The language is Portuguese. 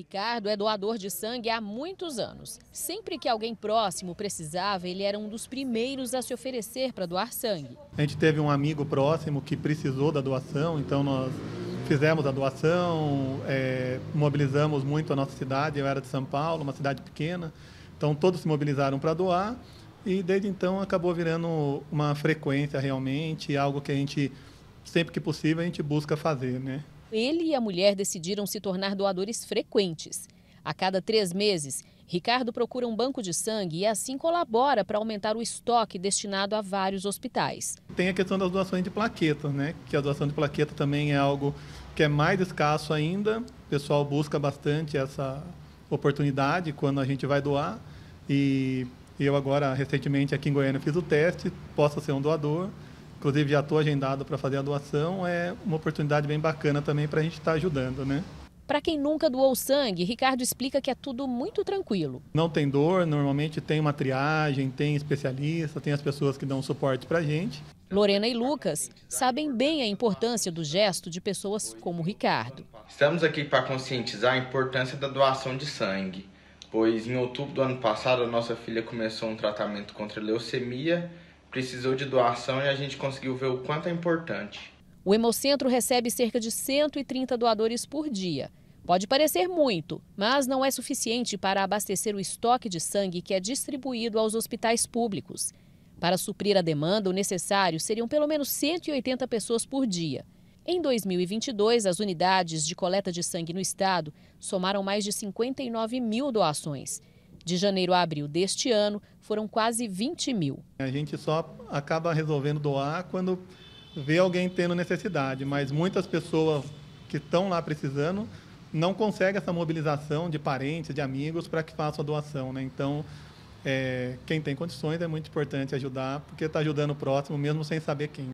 Ricardo é doador de sangue há muitos anos. Sempre que alguém próximo precisava, ele era um dos primeiros a se oferecer para doar sangue. A gente teve um amigo próximo que precisou da doação, então nós fizemos a doação, é, mobilizamos muito a nossa cidade. Eu era de São Paulo, uma cidade pequena, então todos se mobilizaram para doar e desde então acabou virando uma frequência realmente, algo que a gente sempre que possível a gente busca fazer, né? Ele e a mulher decidiram se tornar doadores frequentes. A cada três meses, Ricardo procura um banco de sangue e assim colabora para aumentar o estoque destinado a vários hospitais. Tem a questão das doações de plaquetas, né? Que a doação de plaqueta também é algo que é mais escasso ainda. O pessoal busca bastante essa oportunidade quando a gente vai doar. E eu agora recentemente aqui em Goiânia fiz o teste, posso ser um doador. Inclusive, já estou agendado para fazer a doação. É uma oportunidade bem bacana também para a gente estar tá ajudando, né? Para quem nunca doou sangue, Ricardo explica que é tudo muito tranquilo. Não tem dor, normalmente tem uma triagem, tem especialista, tem as pessoas que dão suporte para a gente. Lorena e Lucas sabem bem a importância do gesto de pessoas como Ricardo. Estamos aqui para conscientizar a importância da doação de sangue, pois em outubro do ano passado a nossa filha começou um tratamento contra leucemia precisou de doação e a gente conseguiu ver o quanto é importante. O Hemocentro recebe cerca de 130 doadores por dia. Pode parecer muito, mas não é suficiente para abastecer o estoque de sangue que é distribuído aos hospitais públicos. Para suprir a demanda, o necessário seriam pelo menos 180 pessoas por dia. Em 2022, as unidades de coleta de sangue no estado somaram mais de 59 mil doações. De janeiro a abril deste ano, foram quase 20 mil. A gente só acaba resolvendo doar quando vê alguém tendo necessidade, mas muitas pessoas que estão lá precisando não conseguem essa mobilização de parentes, de amigos para que façam a doação. Né? Então, é, quem tem condições é muito importante ajudar, porque está ajudando o próximo, mesmo sem saber quem.